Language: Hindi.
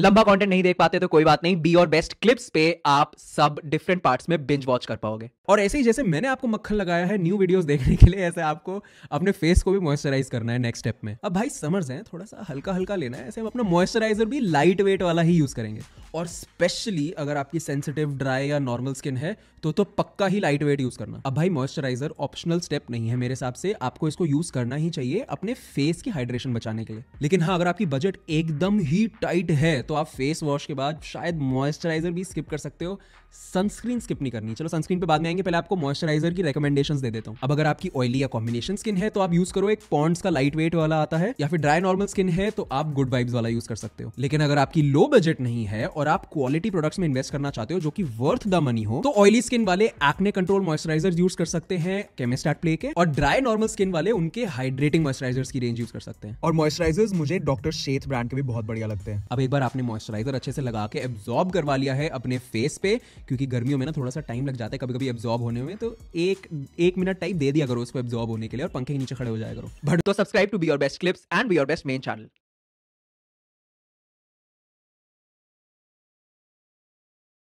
लंबा कंटेंट नहीं देख पाते तो कोई बात नहीं बी और बेस्ट क्लिप्स पे आप सब डिफरेंट पार्ट्स में बिंज वॉच कर पाओगे और ऐसे ही जैसे मैंने आपको मक्खन लगाया है न्यू वीडियोस देखने के लिए ऐसे आपको अपने फेस को भी मॉइस्चराइज करना है नेक्स्ट स्टेप में अब भाई समर्स हैं थोड़ा सा हल्का हल्का लेना है ऐसे हम अपना मॉइस्चराइजर भी लाइट वेट वाला ही यूज करेंगे और स्पेशली अगर आपकी सेंसिटिव ड्राई या नॉर्मल स्किन है तो तो पक्का ही लाइट वेट यूज करना अब भाई मॉइस्चराइजर ऑप्शनल स्टेप नहीं है मेरे हिसाब से आपको इसको यूज करना ही चाहिए अपने फेस की हाइड्रेशन बचाने के लिए लेकिन हाँ अगर आपकी बजट एकदम ही टाइट है तो आप फेस वॉश के बाद शायद मॉइस्चराइजर भी स्किप कर सकते हो सनस्क्रीन स्किप नहीं करनी चलो सनस्क्रीन पे बाद में आएंगे पहले आपको मॉइस्चराइजर की रिकमेंडेशन दे देता हूँ अब अगर आपकी ऑयली या कॉम्बिनेशन स्किन है तो आप यूज करो एक पॉन्ड्स का लाइट वेट वाला आता है या फिर ड्राई नॉर्मल स्किन है तो आप गुड वाइब्स वाला यूज कर सकते हो लेकिन अगर आपकी लो बजट नहीं है और आप क्वालिटी प्रोडक्ट्स में इन्वेस्ट करना चाहते हो जो कि वर्थ द मनी हो तो ऑयली स्किन वाले एक्ने कंट्रोल मॉइस्चराइजर यूज कर सकते हैं केमिस्टाट प्ले के और ड्राई नॉर्मल स्किन वाले उनके हाइड्रेटिंग मॉइस्चराइजर्स की रेंज यूज कर सकते हैं और मॉइस्चराइजर्स मुझे डॉक्टर शेथ ब्रांड के भी बहुत बढ़िया लगते हैं अब एक बार आपने मॉइस्चराइजर अच्छे से लगा के एब्जॉर्ब करवा लिया है अपने फेस पे क्योंकि गर्मियों में ना थोड़ा सा टाइम लग जाता है कभी कभी एब्जॉर्ब होने में तो एक एक मिनट टाइम दे दिया करो उसको एब्जॉर्ब होने के लिए और पंखे के नीचे खड़े हो जाए करो बट तो subscribe to be your best clips and be your best main channel